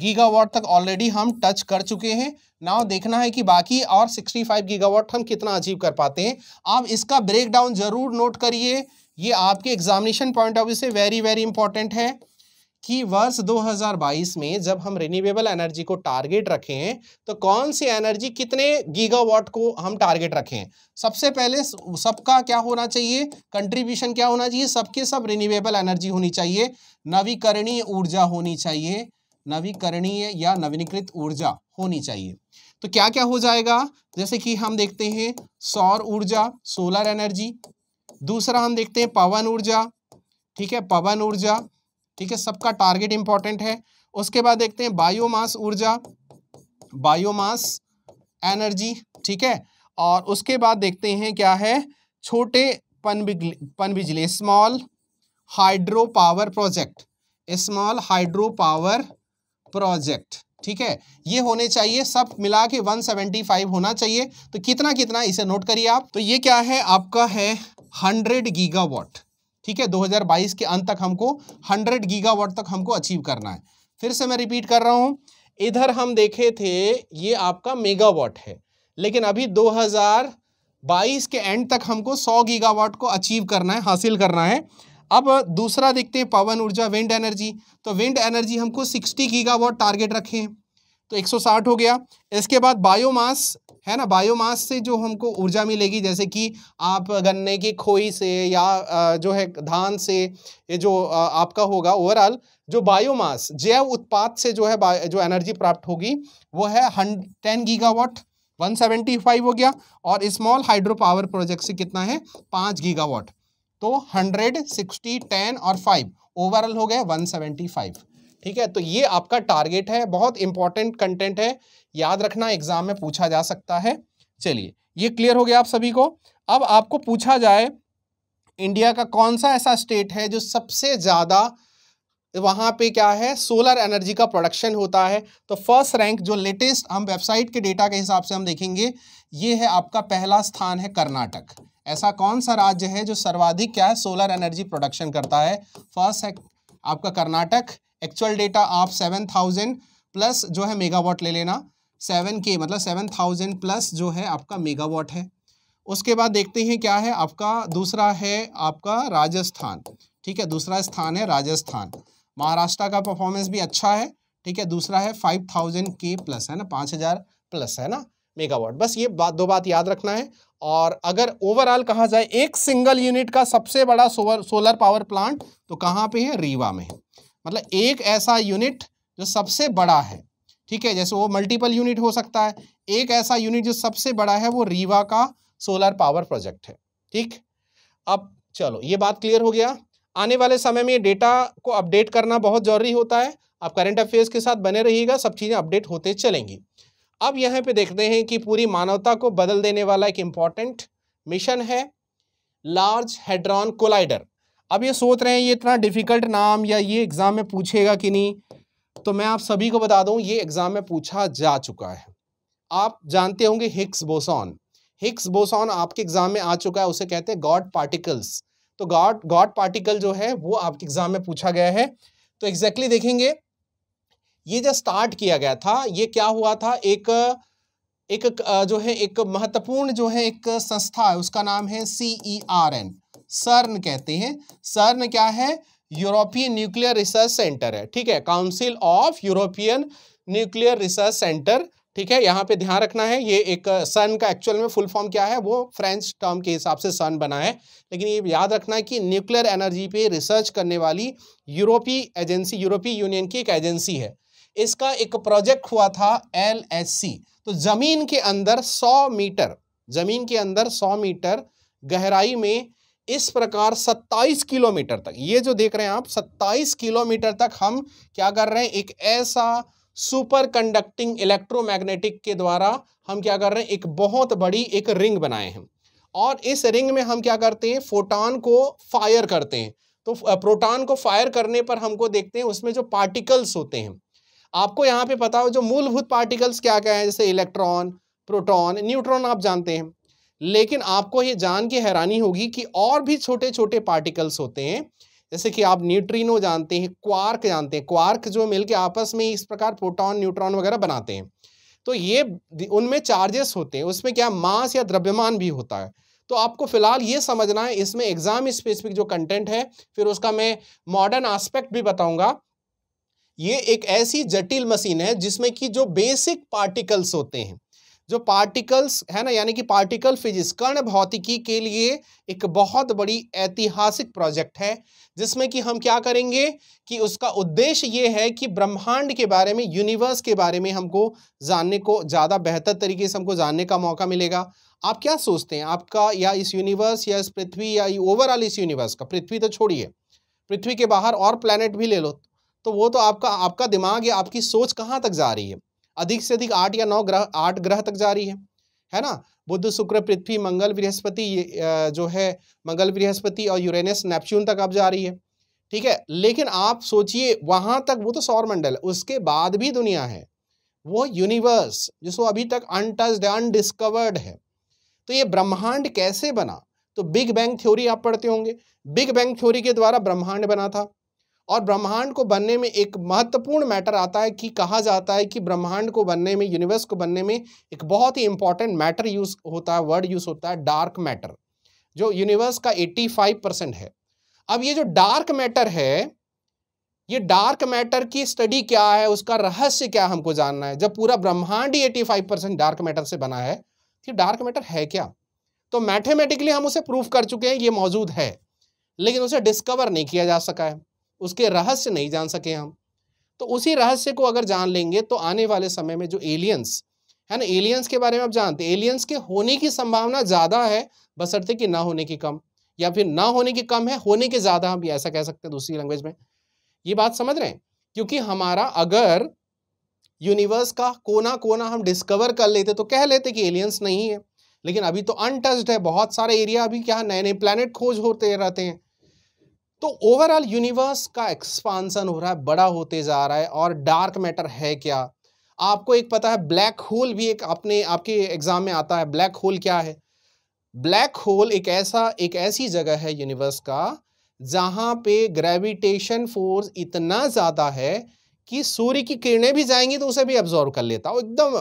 Speaker 1: गीगावाट तक ऑलरेडी हम टच कर चुके हैं नाउ देखना है कि बाकी और 65 गीगावाट हम कितना अचीव कर पाते हैं आप इसका ब्रेकडाउन जरूर नोट करिए ये आपके एग्जामिनेशन पॉइंट ऑफ व्यू से वेरी वेरी इंपॉर्टेंट है कि वर्ष 2022 में जब हम रिन्यूएबल एनर्जी को टारगेट रखे हैं तो कौन सी एनर्जी कितने गीगावाट को हम टारगेट रखे हैं सबसे पहले सबका क्या होना चाहिए कंट्रीब्यूशन क्या होना चाहिए सबके सब रिन्यूएबल एनर्जी होनी चाहिए नवीकरणीय ऊर्जा होनी चाहिए नवीकरणीय या नवीनीकृत ऊर्जा होनी चाहिए तो क्या क्या हो जाएगा जैसे कि हम देखते हैं सौर ऊर्जा सोलर एनर्जी दूसरा हम देखते हैं पवन ऊर्जा ठीक है पवन ऊर्जा ठीक है सबका टारगेट इंपॉर्टेंट है उसके बाद देखते हैं बायोमास ऊर्जा बायोमास एनर्जी ठीक है और उसके बाद देखते हैं क्या है छोटे पनबिजली पनबिजली small hydro power project small hydro power project ठीक है ये होने चाहिए सब मिला के 175 होना चाहिए तो कितना कितना इसे नोट करिए आप तो ये क्या है आपका है 100 गीगावाट ठीक है 2022 के अंत तक हमको 100 गीगावाट तक हमको अचीव करना है फिर से मैं रिपीट कर रहा हूँ इधर हम देखे थे ये आपका मेगावाट है लेकिन अभी 2022 के एंड तक हमको 100 गीगावाट को अचीव करना है हासिल करना है अब दूसरा देखते हैं पवन ऊर्जा विंड एनर्जी तो विंड एनर्जी हमको 60 वॉट टारगेट रखे हैं तो 160 हो गया इसके बाद बायोमास है ना बायोमास से जो हमको ऊर्जा मिलेगी जैसे कि आप गन्ने की खोई से या जो है धान से ये जो आपका होगा ओवरऑल जो बायोमास जैव उत्पाद से जो है जो एनर्जी प्राप्त होगी वो है हन टेन सेवेंटी 175 हो गया और स्मॉल हाइड्रो पावर प्रोजेक्ट से कितना है पाँच वॉट तो 100, 60, 10 और 5 ओवरऑल हो गए 175 ठीक है तो ये आपका टारगेट है बहुत इंपॉर्टेंट कंटेंट है याद रखना एग्जाम में पूछा जा सकता है चलिए ये क्लियर हो गया आप सभी को अब आपको पूछा जाए इंडिया का कौन सा ऐसा स्टेट है जो सबसे ज़्यादा वहाँ पे क्या है सोलर एनर्जी का प्रोडक्शन होता है तो फर्स्ट रैंक जो लेटेस्ट हम वेबसाइट के डेटा के हिसाब से हम देखेंगे ये है आपका पहला स्थान है कर्नाटक ऐसा कौन सा राज्य है जो सर्वाधिक क्या है सोलर एनर्जी प्रोडक्शन करता है फर्स्ट है आपका कर्नाटक एक्चुअल डेटा आप सेवन थाउजेंड प्लस जो है मेगावाट ले लेना सेवन के मतलब सेवन थाउजेंड प्लस जो है आपका मेगावाट है उसके बाद देखते हैं क्या है आपका दूसरा है आपका राजस्थान ठीक है दूसरा स्थान है राजस्थान महाराष्ट्र का परफॉर्मेंस भी अच्छा है ठीक है दूसरा है फाइव थाउजेंड के प्लस है ना पाँच हज़ार प्लस है ना मेगावाट बस ये बात दो बात याद रखना है और अगर ओवरऑल कहा जाए एक सिंगल यूनिट का सबसे बड़ा सोलर सोलर पावर प्लांट तो कहाँ पे है रीवा में है मतलब एक ऐसा यूनिट जो सबसे बड़ा है ठीक है जैसे वो मल्टीपल यूनिट हो सकता है एक ऐसा यूनिट जो सबसे बड़ा है वो रीवा का सोलर पावर प्रोजेक्ट है ठीक अब चलो ये बात क्लियर हो गया आने वाले समय में डेटा को अपडेट करना बहुत जरूरी होता है आप करेंट अफेयर्स के साथ बने रहिएगा सब चीज़ें अपडेट होते चलेंगी अब यहाँ पे देखते हैं कि पूरी मानवता को बदल देने वाला एक इम्पॉर्टेंट मिशन है लार्ज हेड्रॉन कोलाइडर अब ये सोच रहे हैं ये इतना डिफ़िकल्ट नाम या ये एग्ज़ाम में पूछेगा कि नहीं तो मैं आप सभी को बता दूं ये एग्ज़ाम में पूछा जा चुका है आप जानते होंगे हिक्स बोसॉन हिक्स बोसॉन आपके एग्ज़ाम में आ चुका है उसे कहते हैं गॉड पार्टिकल्स तो गॉड गॉड पार्टिकल जो है वो आपके एग्ज़ाम में पूछा गया है तो एग्जैक्टली exactly देखेंगे ये जो स्टार्ट किया गया था ये क्या हुआ था एक एक जो है एक महत्वपूर्ण जो है एक संस्था है उसका नाम है सी ई आर एन सर्न कहते हैं सर्न क्या है यूरोपियन न्यूक्लियर रिसर्च सेंटर है ठीक है council of European nuclear research centre ठीक है यहाँ पे ध्यान रखना है ये एक सन का एक्चुअल में फुल फॉर्म क्या है वो फ्रेंच टर्म के हिसाब से सन बना है लेकिन ये याद रखना है कि न्यूक्लियर एनर्जी पे रिसर्च करने वाली यूरोपीय एजेंसी यूरोपीय यूनियन की एक एजेंसी है इसका एक प्रोजेक्ट हुआ था एल तो ज़मीन के अंदर 100 मीटर ज़मीन के अंदर 100 मीटर गहराई में इस प्रकार 27 किलोमीटर तक ये जो देख रहे हैं आप 27 किलोमीटर तक हम क्या कर रहे हैं एक ऐसा सुपर कंडक्टिंग इलेक्ट्रोमैग्नेटिक के द्वारा हम क्या कर रहे हैं एक बहुत बड़ी एक रिंग बनाए हैं और इस रिंग में हम क्या करते हैं फोटान को फायर करते हैं तो प्रोटॉन को फायर करने पर हमको देखते हैं उसमें जो पार्टिकल्स होते हैं आपको यहाँ पे पता हो जो मूलभूत पार्टिकल्स क्या क्या है जैसे इलेक्ट्रॉन प्रोटॉन न्यूट्रॉन आप जानते हैं लेकिन आपको ये जान के हैरानी होगी कि और भी छोटे छोटे पार्टिकल्स होते हैं जैसे कि आप न्यूट्रिनो जानते हैं क्वार्क जानते हैं क्वार्क जो मिलके आपस में इस प्रकार प्रोटॉन न्यूट्रॉन वगैरह बनाते हैं तो ये उनमें चार्जेस होते हैं उसमें क्या मास या द्रव्यमान भी होता है तो आपको फिलहाल ये समझना है इसमें एग्जाम स्पेसिफिक जो कंटेंट है फिर उसका मैं मॉडर्न आस्पेक्ट भी बताऊंगा ये एक ऐसी जटिल मशीन है जिसमें कि जो बेसिक पार्टिकल्स होते हैं जो पार्टिकल्स है ना यानी कि पार्टिकल फिजिक्स कर्ण भौतिकी के लिए एक बहुत बड़ी ऐतिहासिक प्रोजेक्ट है जिसमें कि हम क्या करेंगे कि उसका उद्देश्य ये है कि ब्रह्मांड के बारे में यूनिवर्स के बारे में हमको जानने को ज़्यादा बेहतर तरीके से हमको जानने का मौका मिलेगा आप क्या सोचते हैं आपका या इस यूनिवर्स या इस पृथ्वी या ओवरऑल इस यूनिवर्स का पृथ्वी तो छोड़िए पृथ्वी के बाहर और प्लानट भी ले लो तो वो तो आपका आपका दिमाग या आपकी सोच कहाँ तक जा रही है अधिक से अधिक आठ या नौ ग्रह आठ ग्रह तक जा रही है है ना बुद्ध शुक्र पृथ्वी मंगल बृहस्पति जो है मंगल बृहस्पति और यूरेनस नेपच्यून तक आप जा रही है ठीक है लेकिन आप सोचिए वहाँ तक वो तो सौरमंडल उसके बाद भी दुनिया है वो यूनिवर्स जिसको अभी तक अनटच्ड अनडिस्कवर्ड है तो ये ब्रह्मांड कैसे बना तो बिग बैंग थ्योरी आप पढ़ते होंगे बिग बैंग थ्योरी के द्वारा ब्रह्मांड बना था और ब्रह्मांड को बनने में एक महत्वपूर्ण मैटर आता है कि कहा जाता है कि ब्रह्मांड को बनने में यूनिवर्स को बनने में एक बहुत ही इंपॉर्टेंट मैटर यूज होता है वर्ड यूज होता है डार्क मैटर जो यूनिवर्स का 85 परसेंट है अब ये जो डार्क मैटर है ये डार्क मैटर की स्टडी क्या है उसका रहस्य क्या हमको जानना है जब पूरा ब्रह्मांड ही फाइव परसेंट डार्क मैटर से बना है कि डार्क मैटर है क्या तो मैथमेटिकली हम उसे प्रूफ कर चुके हैं ये मौजूद है लेकिन उसे डिस्कवर नहीं किया जा सका है उसके रहस्य नहीं जान सके हम तो उसी रहस्य को अगर जान लेंगे तो आने वाले समय में जो एलियंस है ना एलियंस के बारे में आप जानते हैं एलियंस के होने की संभावना ज़्यादा है बसरते कि ना होने की कम या फिर ना होने की कम है होने के ज़्यादा हम ऐसा कह सकते हैं दूसरी लैंग्वेज में ये बात समझ रहे हैं क्योंकि हमारा अगर यूनिवर्स का कोना कोना हम डिस्कवर कर लेते तो कह लेते कि एलियंस नहीं है लेकिन अभी तो अनटच्ड है बहुत सारे एरिया अभी क्या नए नए प्लानट खोज होते रहते हैं तो ओवरऑल यूनिवर्स का एक्सपांसन हो रहा है बड़ा होते जा रहा है और डार्क मैटर है क्या आपको एक पता है ब्लैक होल भी एक अपने आपके एग्ज़ाम में आता है ब्लैक होल क्या है ब्लैक होल एक ऐसा एक ऐसी जगह है यूनिवर्स का जहां पे ग्रेविटेशन फोर्स इतना ज़्यादा है कि सूर्य की किरणें भी जाएंगी तो उसे भी अब्जॉर्व कर लेता है एकदम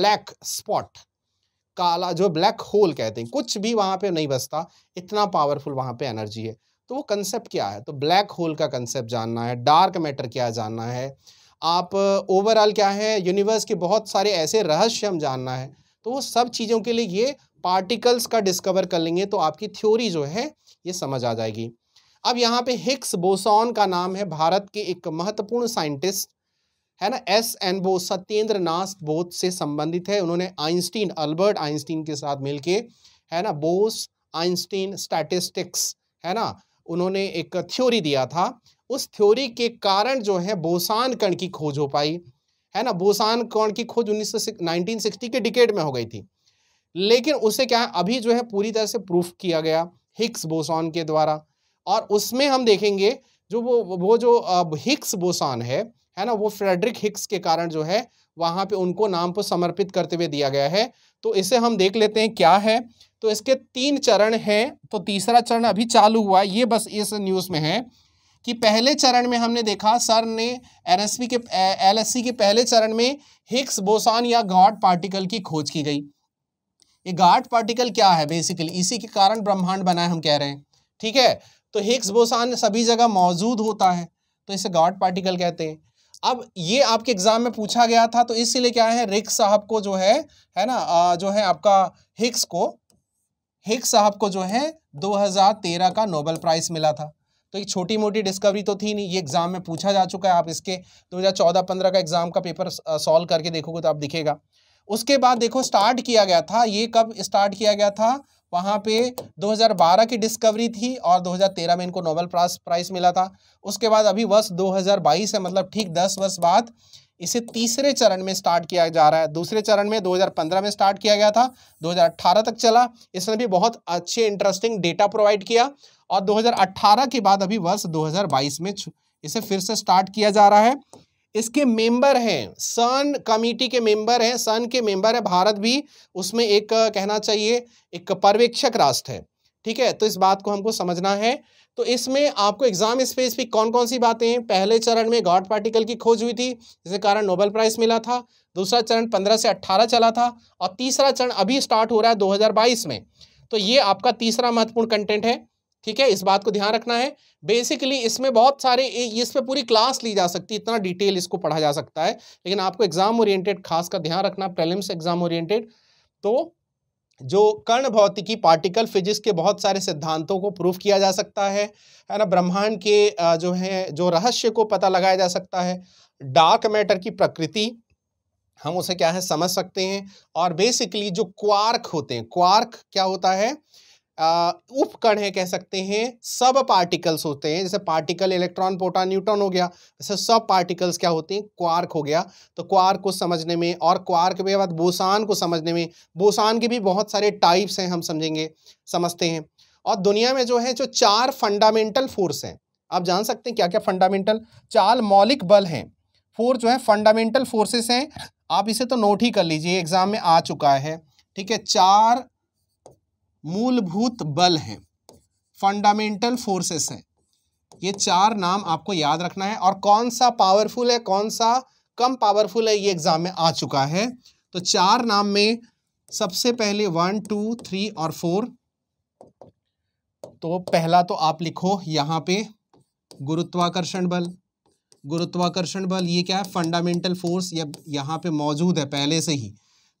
Speaker 1: ब्लैक स्पॉट काला जो ब्लैक होल कहते हैं कुछ भी वहां पे नहीं बसता इतना पावरफुल वहां पे एनर्जी है तो वो कंसेप्ट क्या है तो ब्लैक होल का कंसेप्ट जानना है डार्क मैटर क्या जानना है आप ओवरऑल uh, क्या है यूनिवर्स के बहुत सारे ऐसे रहस्य हम जानना है तो वो सब चीज़ों के लिए ये पार्टिकल्स का डिस्कवर कर लेंगे तो आपकी थ्योरी जो है ये समझ आ जाएगी अब यहाँ पे हिक्स बोसॉन का नाम है भारत के एक महत्वपूर्ण साइंटिस्ट है ना एस एन बोस सत्येंद्र नाथ बोस से संबंधित है उन्होंने आइंस्टीन अल्बर्ट आइंस्टीन के साथ मिलके है ना बोस आइंस्टीन स्टैटिस्टिक्स है ना उन्होंने एक थ्योरी दिया था उस थ्योरी के कारण जो है बोसान कण की खोज हो पाई है ना बोसान कण की खोज उन्नीस सौ के डिकेट में हो गई थी लेकिन उसे क्या है अभी जो है पूरी तरह से प्रूफ किया गया हिक्स बोसान के द्वारा और उसमें हम देखेंगे जो वो वो जो हिक्स बोसान है है ना वो फ्रेडरिक हिक्स के कारण जो है वहाँ पे उनको नाम पर समर्पित करते हुए दिया गया है तो इसे हम देख लेते हैं क्या है तो इसके तीन चरण हैं तो तीसरा चरण अभी चालू हुआ ये बस इस न्यूज़ में है कि पहले चरण में हमने देखा सर ने एन के एल के पहले चरण में हिक्स बोसान या गॉड पार्टिकल की खोज की गई ये गाड पार्टिकल क्या है बेसिकली इसी के कारण ब्रह्मांड बना है हम कह रहे हैं ठीक है तो हिक्स बोसान सभी जगह मौजूद होता है तो इसे गॉड पार्टिकल कहते हैं अब ये आपके एग्जाम में पूछा गया था तो इसीलिए क्या है रिक्स साहब को जो है है ना जो है आपका हिक्स को हिक्स साहब को जो है 2013 का नोबेल प्राइज मिला था तो एक छोटी मोटी डिस्कवरी तो थी नहीं ये एग्जाम में पूछा जा चुका है आप इसके 2014-15 का एग्जाम का पेपर सॉल्व करके देखोगे तो आप दिखेगा उसके बाद देखो स्टार्ट किया गया था ये कब स्टार्ट किया गया था वहाँ पे 2012 की डिस्कवरी थी और 2013 में इनको नोबेल प्राइज मिला था उसके बाद अभी वर्ष 2022 है मतलब ठीक 10 वर्ष बाद इसे तीसरे चरण में स्टार्ट किया जा रहा है दूसरे चरण में 2015 में स्टार्ट किया गया था 2018 तक चला इसने भी बहुत अच्छे इंटरेस्टिंग डेटा प्रोवाइड किया और 2018 के बाद अभी वर्ष 2022 में इसे फिर से स्टार्ट किया जा रहा है इसके मेंबर हैं सन कमेटी के मेंबर हैं सन के मेंबर है भारत भी उसमें एक कहना चाहिए एक पर्यवेक्षक राष्ट्र है ठीक है तो इस बात को हमको समझना है तो इसमें आपको एग्जाम स्पेसिफिक कौन कौन सी बातें पहले चरण में गॉड पार्टिकल की खोज हुई थी जिसके कारण नोबेल प्राइज मिला था दूसरा चरण पंद्रह से अट्ठारह चला था और तीसरा चरण अभी स्टार्ट हो रहा है दो में तो ये आपका तीसरा महत्वपूर्ण कंटेंट है ठीक है इस बात को ध्यान रखना है बेसिकली इसमें बहुत सारे पर पूरी क्लास ली जा सकती है इतना डिटेल इसको पढ़ा जा सकता है लेकिन आपको एग्जाम ओरिएंटेड खास का ध्यान रखना प्रेलिम्स एग्जाम ओरिएंटेड तो जो कर्ण भौतिकी पार्टिकल फिजिक्स के बहुत सारे सिद्धांतों को प्रूफ किया जा सकता है है ना ब्रह्मांड के जो है जो रहस्य को पता लगाया जा सकता है डार्क मैटर की प्रकृति हम उसे क्या है समझ सकते हैं और बेसिकली जो क्वार्क होते हैं क्वार्क क्या होता है उपकण है कह सकते हैं सब पार्टिकल्स होते हैं जैसे पार्टिकल इलेक्ट्रॉन प्रोटॉन न्यूट्रॉन हो गया जैसे सब पार्टिकल्स क्या होते हैं क्वार्क हो गया तो क्वार्क को समझने में और क्वार्क के बाद बोसान को समझने में बोसान के भी बहुत सारे टाइप्स हैं हम समझेंगे समझते हैं और दुनिया में जो है जो चार फंडामेंटल फोर्स हैं आप जान सकते हैं क्या क्या फंडामेंटल चार मौलिक बल हैं फोर्स जो है फंडामेंटल फोर्सेस हैं आप इसे तो नोट ही कर लीजिए एग्जाम में आ चुका है ठीक है चार मूलभूत बल हैं फंडामेंटल फोर्सेस हैं ये चार नाम आपको याद रखना है और कौन सा पावरफुल है कौन सा कम पावरफुल है ये एग्ज़ाम में आ चुका है तो चार नाम में सबसे पहले वन टू थ्री और फोर तो पहला तो आप लिखो यहाँ पे गुरुत्वाकर्षण बल गुरुत्वाकर्षण बल ये क्या है फंडामेंटल फोर्स या यहाँ पे मौजूद है पहले से ही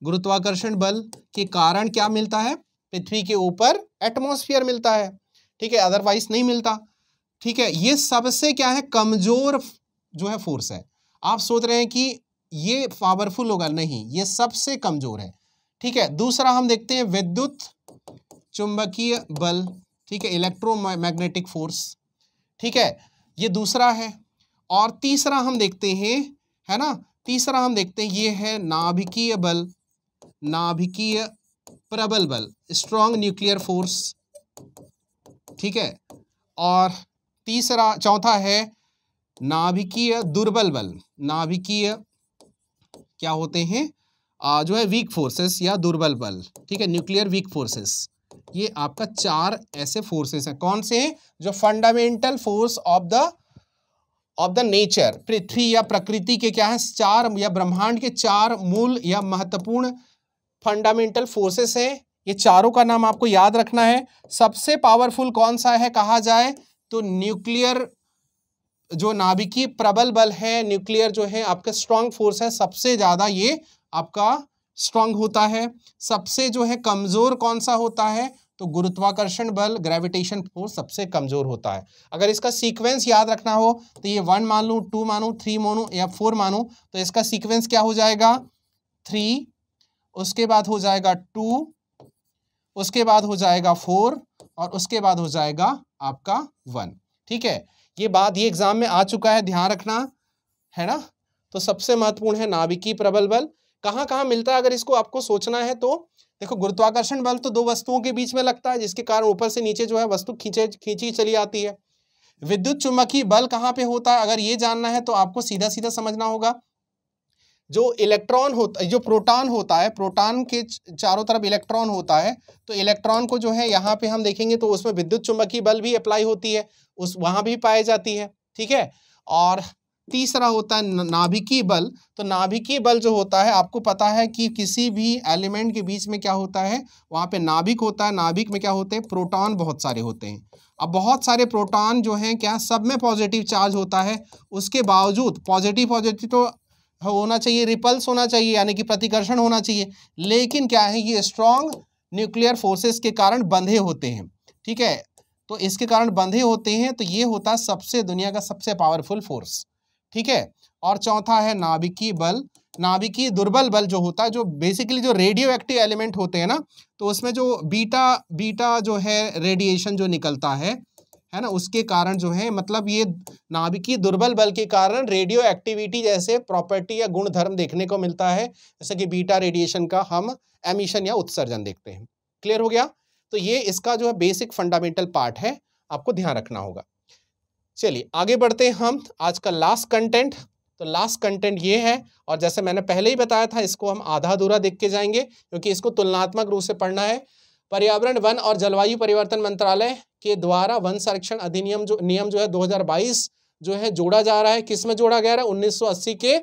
Speaker 1: गुरुत्वाकर्षण बल के कारण क्या मिलता है पृथ्वी के ऊपर एटमोसफियर मिलता है ठीक है अदरवाइज नहीं मिलता ठीक है ये सबसे क्या है कमज़ोर जो है फोर्स है आप सोच रहे हैं कि ये पावरफुल होगा नहीं ये सबसे कमज़ोर है ठीक है दूसरा हम देखते हैं विद्युत चुंबकीय बल ठीक है इलेक्ट्रोमैग्नेटिक फोर्स ठीक है ये दूसरा है और तीसरा हम देखते हैं है ना तीसरा हम देखते हैं ये है नाभिकीय बल नाभिकीय प्रबल बल स्ट्रॉन्ग न्यूक्लियर फोर्स ठीक है और तीसरा चौथा है नाभिकीय दुर्बल बल नाभिकीय क्या होते हैं जो है वीक फोर्सेस या दुर्बल बल ठीक है न्यूक्लियर वीक फोर्सेस ये आपका चार ऐसे फोर्सेस हैं कौन से हैं जो fundamental force of the of the nature पृथ्वी या प्रकृति के क्या है चार या ब्रह्मांड के चार मूल या महत्वपूर्ण फंडामेंटल फोर्सेस हैं ये चारों का नाम आपको याद रखना है सबसे पावरफुल कौन सा है कहा जाए तो न्यूक्लियर जो नाभिकीय प्रबल बल है न्यूक्लियर जो है आपका स्ट्रांग फोर्स है सबसे ज़्यादा ये आपका स्ट्रांग होता है सबसे जो है कमज़ोर कौन सा होता है तो गुरुत्वाकर्षण बल ग्रेविटेशन फोर्स सबसे कमज़ोर होता है अगर इसका सीक्वेंस याद रखना हो तो ये वन मान लूँ टू मानूँ थ्री मानूँ या फोर मानूँ तो इसका सीक्वेंस क्या हो जाएगा थ्री उसके बाद हो जाएगा टू उसके बाद हो जाएगा फोर और उसके बाद हो जाएगा आपका वन ठीक है ये बात ये एग्जाम में आ चुका है ध्यान रखना है ना तो सबसे महत्वपूर्ण है नाभिकीय प्रबल बल कहाँ कहाँ मिलता है अगर इसको आपको सोचना है तो देखो गुरुत्वाकर्षण बल तो दो वस्तुओं के बीच में लगता है जिसके कारण ऊपर से नीचे जो है वस्तु खींचे खींची चली आती है विद्युत चुंबकीय बल कहाँ पे होता है अगर ये जानना है तो आपको सीधा सीधा समझना होगा जो इलेक्ट्रॉन होता जो प्रोटॉन होता है प्रोटॉन के चारों तरफ इलेक्ट्रॉन होता है तो इलेक्ट्रॉन को जो है यहाँ पे हम देखेंगे तो उसमें विद्युत चुंबकीय बल भी अप्लाई होती है उस वहाँ भी पाई जाती है ठीक है और तीसरा होता है नाभिकीय बल तो नाभिकीय बल जो होता है आपको पता है कि किसी भी एलिमेंट के बीच में क्या होता है वहाँ पे नाभिक होता है नाभिक में क्या होते हैं प्रोटॉन बहुत सारे होते हैं अब बहुत सारे प्रोटॉन जो हैं क्या सब में पॉजिटिव चार्ज होता है उसके बावजूद पॉजिटिव पॉजिटिव तो हाँ, होना चाहिए रिपल्स होना चाहिए यानी कि प्रतिकर्षण होना चाहिए लेकिन क्या है ये स्ट्रॉन्ग न्यूक्लियर फोर्सेस के कारण बंधे होते हैं ठीक है तो इसके कारण बंधे होते हैं तो ये होता सबसे दुनिया का सबसे पावरफुल फोर्स ठीक है और चौथा है नाभिकीय बल नाभिकीय दुर्बल बल जो होता है जो बेसिकली जो रेडियो एक्टिव एलिमेंट होते हैं ना तो उसमें जो बीटा बीटा जो है रेडिएशन जो निकलता है है ना उसके कारण जो है मतलब ये नाभिकीय दुर्बल बल के कारण रेडियो एक्टिविटी जैसे प्रॉपर्टी या गुण धर्म देखने को मिलता है जैसे कि बीटा रेडिएशन का हम एमिशन या उत्सर्जन देखते हैं क्लियर हो गया तो ये इसका जो है बेसिक फंडामेंटल पार्ट है आपको ध्यान रखना होगा चलिए आगे बढ़ते हैं हम आज का लास्ट कंटेंट तो लास्ट कंटेंट ये है और जैसे मैंने पहले ही बताया था इसको हम आधा अधूरा देख के जाएंगे क्योंकि इसको तुलनात्मक रूप से पढ़ना है पर्यावरण वन और जलवायु परिवर्तन मंत्रालय के द्वारा वन संरक्षण अधिनियम जो नियम जो है 2022 जो है जोड़ा जा रहा है किस में जोड़ा गया है 1980 के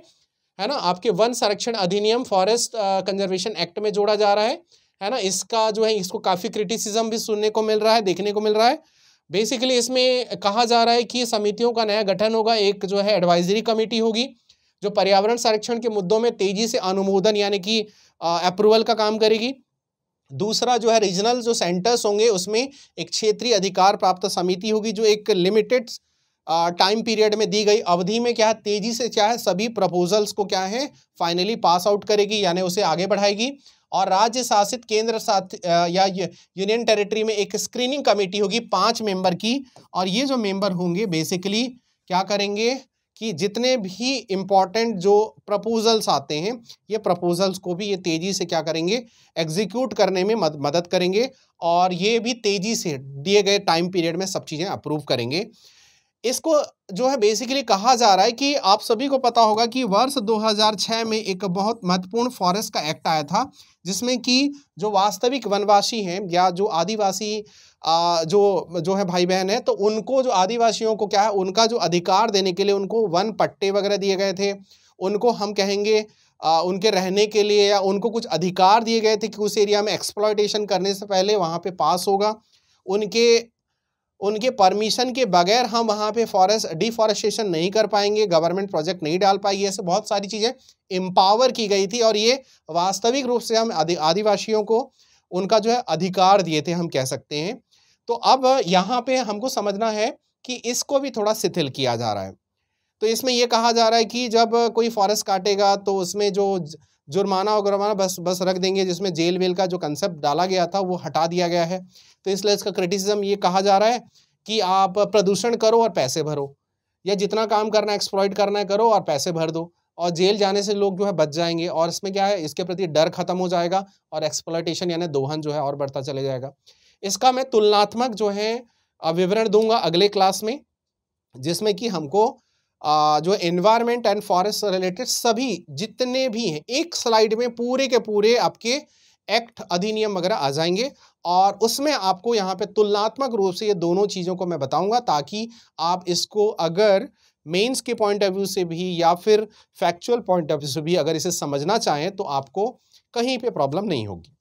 Speaker 1: है ना आपके वन संरक्षण अधिनियम फॉरेस्ट कंजर्वेशन एक्ट में जोड़ा जा रहा है है ना इसका जो है इसको काफ़ी क्रिटिसिज्म भी सुनने को मिल रहा है देखने को मिल रहा है बेसिकली इसमें कहा जा रहा है कि समितियों का नया गठन होगा एक जो है एडवाइजरी कमेटी होगी जो पर्यावरण संरक्षण के मुद्दों में तेजी से अनुमोदन यानी कि अप्रूवल का काम करेगी दूसरा जो है रीजनल जो सेंटर्स होंगे उसमें एक क्षेत्रीय अधिकार प्राप्त समिति होगी जो एक लिमिटेड टाइम पीरियड में दी गई अवधि में क्या है तेजी से क्या है सभी प्रपोजल्स को क्या है फाइनली पास आउट करेगी यानी उसे आगे बढ़ाएगी और राज्य शासित केंद्र साथ या यूनियन टेरिटरी में एक स्क्रीनिंग कमेटी होगी पांच मेंबर की और ये जो मेंबर होंगे बेसिकली क्या करेंगे कि जितने भी इम्पॉर्टेंट जो प्रपोजल्स आते हैं ये प्रपोजल्स को भी ये तेज़ी से क्या करेंगे एग्जीक्यूट करने में मद, मदद करेंगे और ये भी तेज़ी से दिए गए टाइम पीरियड में सब चीज़ें अप्रूव करेंगे इसको जो है बेसिकली कहा जा रहा है कि आप सभी को पता होगा कि वर्ष 2006 में एक बहुत महत्वपूर्ण फॉरेस्ट का एक्ट आया था जिसमें कि जो वास्तविक वनवासी हैं या जो आदिवासी जो जो है भाई बहन है तो उनको जो आदिवासियों को क्या है उनका जो अधिकार देने के लिए उनको वन पट्टे वगैरह दिए गए थे उनको हम कहेंगे आ, उनके रहने के लिए या उनको कुछ अधिकार दिए गए थे कि उस एरिया में एक्सप्लॉयटेशन करने से पहले वहाँ पे पास होगा उनके उनके परमिशन के बगैर हम वहाँ पे फॉरेस्ट डिफॉरेस्टेशन नहीं कर पाएंगे गवर्नमेंट प्रोजेक्ट नहीं डाल पाएगी ऐसे बहुत सारी चीज़ें एम्पावर की गई थी और ये वास्तविक रूप से हम आदि आदिवासियों को उनका जो है अधिकार दिए थे हम कह सकते हैं तो अब यहाँ पे हमको समझना है कि इसको भी थोड़ा शिथिल किया जा रहा है तो इसमें यह कहा जा रहा है कि जब कोई फॉरेस्ट काटेगा तो उसमें जो जुर्माना और बस बस रख देंगे जिसमें जेल वेल का जो कंसेप्ट डाला गया था वो हटा दिया गया है तो इसलिए इसका क्रिटिसिज्म ये कहा जा रहा है कि आप प्रदूषण करो और पैसे भरो या जितना काम करना है एक्सप्लॉयट करना है करो और पैसे भर दो और जेल जाने से लोग जो है बच जाएंगे और इसमें क्या है इसके प्रति डर खत्म हो जाएगा और एक्सप्लॉयटेशन यानी दोहन जो है और बढ़ता चले जाएगा इसका मैं तुलनात्मक जो है विवरण दूंगा अगले क्लास में जिसमें कि हमको जो एनवायरनमेंट एंड फॉरेस्ट रिलेटेड सभी जितने भी हैं एक स्लाइड में पूरे के पूरे आपके एक्ट अधिनियम वगैरह आ जाएंगे और उसमें आपको यहाँ पे तुलनात्मक रूप से ये दोनों चीज़ों को मैं बताऊंगा ताकि आप इसको अगर मेंस के पॉइंट ऑफ व्यू से भी या फिर फैक्चुअल पॉइंट ऑफ व्यू से भी अगर इसे समझना चाहें तो आपको कहीं पे प्रॉब्लम नहीं होगी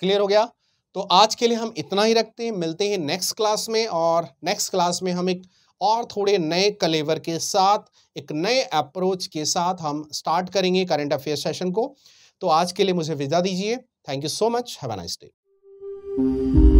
Speaker 1: क्लियर हो गया तो आज के लिए हम इतना ही रखते हैं मिलते हैं नेक्स्ट क्लास में और नेक्स्ट क्लास में हम एक और थोड़े नए कलेवर के साथ एक नए अप्रोच के साथ हम स्टार्ट करेंगे करंट अफेयर सेशन को तो आज के लिए मुझे विदा दीजिए thank you so much have a nice day